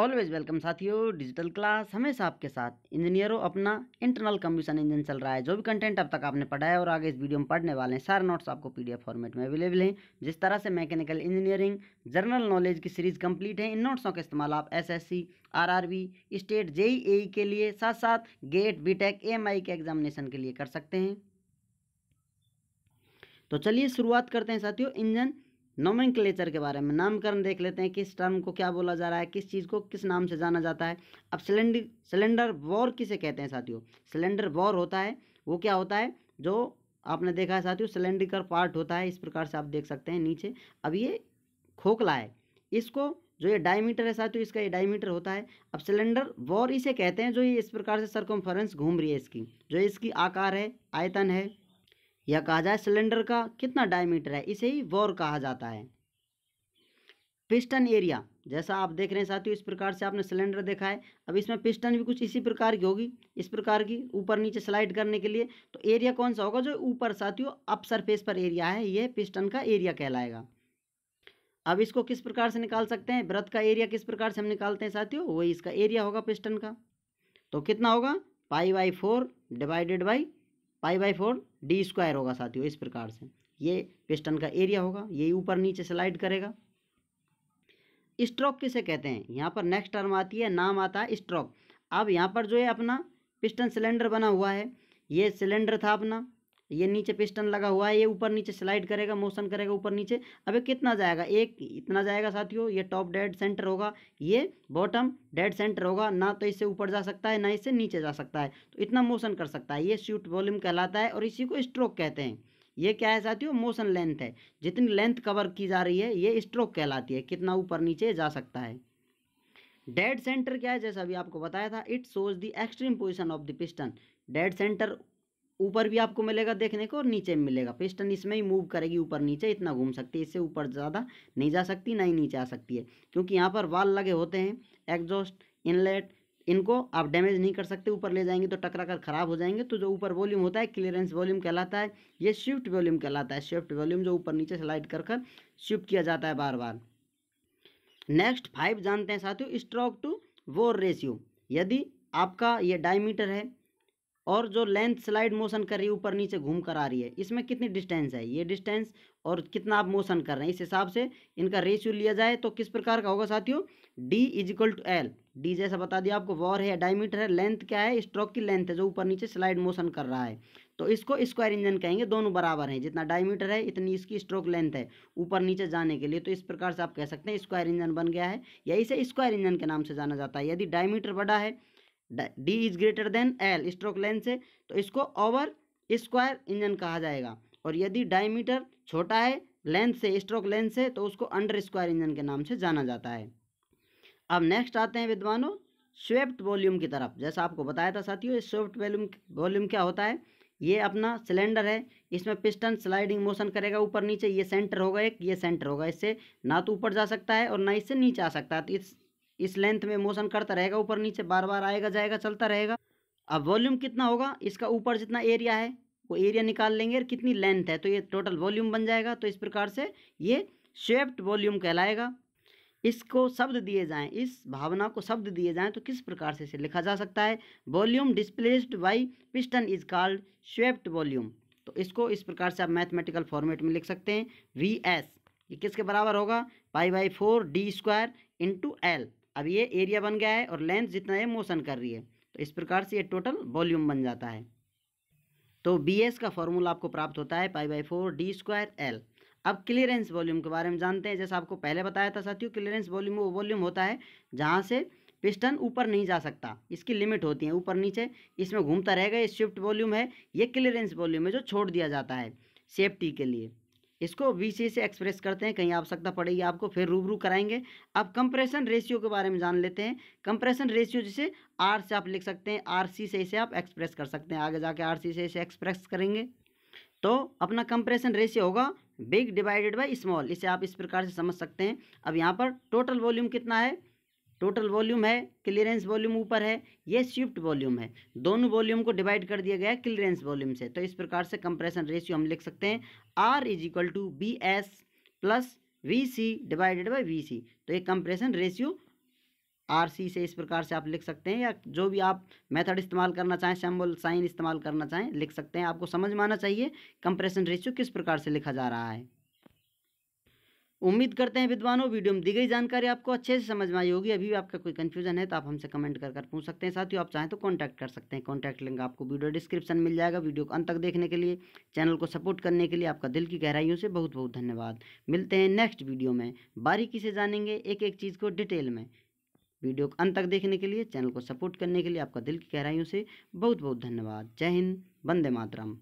always welcome साथियों digital class हमेशा आपके साथ इंजीनियरों अपना इंटरनल कम्बिशन इंजन चल रहा है जो भी कंटेंट अब तक आपने पढ़ा है और आगे इस वीडियो में पढ़ने वाले हैं सारे नोट्स आपको पीडीएफ फॉर्मेट में अवेलेबल हैं जिस तरह से मैकेनिकल इंजीनियरिंग जनरल नॉलेज की सीरीज कंप्लीट है इन नोट्सों का इस्तेमाल आप एस एस स्टेट जेईई के लिए साथ साथ गेट बी टेक के एग्जामिनेशन के लिए कर सकते हैं तो चलिए शुरुआत करते हैं साथियों इंजन नोमिंग के बारे में नामकरण देख लेते हैं किस टर्म को क्या बोला जा रहा है किस चीज़ को किस नाम से जाना जाता है अब सिलेंडर सिलेंडर वॉर किसे कहते हैं साथियों सिलेंडर वॉर होता है वो क्या होता है जो आपने देखा है साथियों सिलेंड्रिकल पार्ट होता है इस प्रकार से आप देख सकते हैं नीचे अब ये खोखला है इसको जो ये डायमीटर है साथियों इसका ये डायमीटर होता है अब सिलेंडर वॉर इसे कहते हैं जो ये इस प्रकार से सरकम घूम रही है इसकी जो इसकी आकार है आयतन है या कहा जाए सिलेंडर का कितना डायमीटर है इसे ही वॉर कहा जाता है पिस्टन एरिया जैसा आप देख रहे हैं साथियों इस प्रकार से आपने सिलेंडर देखा है अब इसमें पिस्टन भी कुछ इसी प्रकार की होगी इस प्रकार की ऊपर नीचे स्लाइड करने के लिए तो एरिया कौन सा होगा जो ऊपर साथियों अप सरफेस पर एरिया है यह पिस्टन का एरिया कहलाएगा अब इसको किस प्रकार से निकाल सकते हैं व्रत का एरिया किस प्रकार से हम निकालते हैं साथियों वही इसका एरिया होगा पिस्टन का तो कितना होगा pi by four divided by pi by four D square होगा साथियों इस प्रकार से ये पिस्टन का एरिया होगा ये ऊपर नीचे स्लाइड करेगा स्ट्रोक किसे कहते हैं यहाँ पर नेक्स्ट टर्म आती है नाम आता है स्ट्रोक अब यहाँ पर जो है अपना पिस्टन सिलेंडर बना हुआ है ये सिलेंडर था अपना ये नीचे पिस्टन लगा हुआ है ये ऊपर नीचे स्लाइड करेगा मोशन करेगा ऊपर नीचे अबे कितना जाएगा एक इतना जाएगा साथियों ये टॉप डेड सेंटर होगा ये बॉटम डेड सेंटर होगा ना तो इससे ऊपर जा सकता है ना इससे नीचे जा सकता है तो इतना मोशन कर सकता है ये स्यूट वॉल्यूम कहलाता है और इसी को स्ट्रोक कहते हैं ये क्या है साथियों मोशन लेंथ है जितनी लेंथ कवर की जा रही है ये स्ट्रोक कहलाती है कितना ऊपर नीचे जा सकता है डेड सेंटर क्या है जैसा अभी आपको बताया था it shows the extreme position of the piston dead centre ऊपर भी आपको मिलेगा देखने को और नीचे भी मिलेगा पिस्टन इसमें ही मूव करेगी ऊपर नीचे इतना घूम सकती है इससे ऊपर ज़्यादा नहीं जा सकती ना ही नीचे आ सकती है क्योंकि यहाँ पर वाल लगे होते हैं एग्जॉस्ट इनलेट इनको आप डैमेज नहीं कर सकते ऊपर ले जाएंगे तो टकरा कर खराब हो जाएंगे तो जो ऊपर वॉल्यूम होता है क्लियरेंस वॉल्यूम कहलाता है ये शिफ्ट वॉल्यूम कहलाता है शिफ्ट वॉल्यूम जो ऊपर नीचे स्लाइड कर कर शिफ्ट किया जाता है बार बार नेक्स्ट फाइव जानते हैं साथियों स्ट्रोक टू वोर रेशियो यदि आपका ये डायमीटर है और जो लेंथ स्लाइड मोशन कर रही है ऊपर नीचे घूम कर आ रही है इसमें कितनी डिस्टेंस है ये डिस्टेंस और कितना आप मोशन कर रहे हैं इस हिसाब से इनका रेशियो लिया जाए तो किस प्रकार का होगा साथियों D is equal to L D जैसा बता दिया आपको वॉर है डायमीटर है लेंथ क्या है स्ट्रोक की लेंथ है जो ऊपर नीचे स्लाइड मोशन कर रहा है तो इसको स्क्वायर इंजन कहेंगे दोनों बराबर हैं जितना डायमीटर है इतनी इसकी स्ट्रोक लेंथ है ऊपर नीचे जाने के लिए तो इस प्रकार से आप कह सकते हैं स्क्वायर इंजन बन गया है या इसे स्क्वायर इंजन के नाम से जाना जाता है यदि डायमीटर बड़ा है D is greater than L stroke length से तो इसको ओवर स्क्वायर इंजन कहा जाएगा और यदि डायमीटर छोटा है लेंथ से स्ट्रोक लेंथ से तो उसको अंडर स्क्वायर इंजन के नाम से जाना जाता है अब नेक्स्ट आते हैं विद्वानों स्वेप्ट वॉल्यूम की तरफ जैसा आपको बताया था साथियों स्वेप्ट वॉल्यूम वॉल्यूम क्या होता है ये अपना सिलेंडर है इसमें पिस्टन स्लाइडिंग मोशन करेगा ऊपर नीचे ये सेंटर होगा एक ये सेंटर होगा इससे ना तो ऊपर जा सकता है और ना इससे नीचे आ सकता है तो इस इस लेंथ में मोशन करता रहेगा ऊपर नीचे बार बार आएगा जाएगा चलता रहेगा अब वॉल्यूम कितना होगा इसका ऊपर जितना एरिया है वो एरिया निकाल लेंगे और कितनी लेंथ है तो ये टोटल वॉल्यूम बन जाएगा तो इस प्रकार से ये शेप्ड वॉल्यूम कहलाएगा इसको शब्द दिए जाएं इस भावना को शब्द दिए जाएं तो किस प्रकार से इसे लिखा जा सकता है volume displaced by piston is called swept volume तो इसको इस प्रकार से आप मैथमेटिकल फॉर्मेट में लिख सकते हैं वी एस ये किसके बराबर होगा pi by four D square into L अब ये एरिया बन गया है और लेंथ जितना है मोशन कर रही है तो इस प्रकार से ये टोटल वॉल्यूम बन जाता है तो बी एस का फॉर्मूला आपको प्राप्त होता है pi by four D square L अब क्लियरेंस वॉल्यूम के बारे में जानते हैं जैसा आपको पहले बताया था साथियों क्लियरेंस वॉल्यूम वो वॉल्यूम होता है जहाँ से पिस्टन ऊपर नहीं जा सकता इसकी लिमिट होती है ऊपर नीचे इसमें घूमता रहेगा ये स्विफ्ट वॉल्यूम है ये क्लियरेंस वॉल्यूम है जो छोड़ दिया जाता है सेफ्टी के लिए इसको बी सी से एक्सप्रेस करते हैं कहीं आवश्यकता पड़ेगी आपको फिर रूबरू कराएंगे अब कंप्रेशन रेशियो के बारे में जान लेते हैं कंप्रेशन रेशियो जिसे आर से आप लिख सकते हैं आर सी से इसे आप एक्सप्रेस कर सकते हैं आगे जाके आर सी से इसे एक्सप्रेस करेंगे तो अपना कंप्रेशन रेशियो होगा बिग डिवाइडेड बाई स्मॉल इसे आप इस प्रकार से समझ सकते हैं अब यहाँ पर टोटल वॉल्यूम कितना है टोटल वॉल्यूम है क्लियरेंस वॉल्यूम ऊपर है ये स्विफ्ट वॉल्यूम है दोनों वॉल्यूम को डिवाइड कर दिया गया है क्लियरेंस वॉल्यूम से तो इस प्रकार से कंप्रेशन रेशियो हम लिख सकते हैं R is equal to B S plus V C divided by V C तो ये कंप्रेशन रेशियो आर सी से इस प्रकार से आप लिख सकते हैं या जो भी आप मेथड इस्तेमाल करना चाहें सैम्बल साइन इस्तेमाल करना चाहें लिख सकते हैं आपको समझ में आना चाहिए कंप्रेशन रेशियो किस प्रकार से लिखा जा रहा है उम्मीद करते हैं विद्वानों वीडियो में दी गई जानकारी आपको अच्छे से समझ में आई होगी अभी भी आपका कोई कन्फ्यूजन है तो आप हमसे कमेंट कर कर पूछ सकते हैं साथियों आप चाहें तो कॉन्टैक्ट कर सकते हैं कॉन्टैक्ट लिंक आपको वीडियो डिस्क्रिप्शन मिल जाएगा वीडियो को अंत तक देखने के लिए चैनल को सपोर्ट करने के लिए आपका दिल की गहराइयों से बहुत बहुत धन्यवाद मिलते हैं नेक्स्ट वीडियो में बारीकी से जानेंगे एक एक चीज़ को डिटेल में वीडियो को अंत तक देखने के लिए चैनल को सपोर्ट करने के लिए आपका दिल की गहराइयों से बहुत बहुत धन्यवाद जय हिंद वंदे मातरम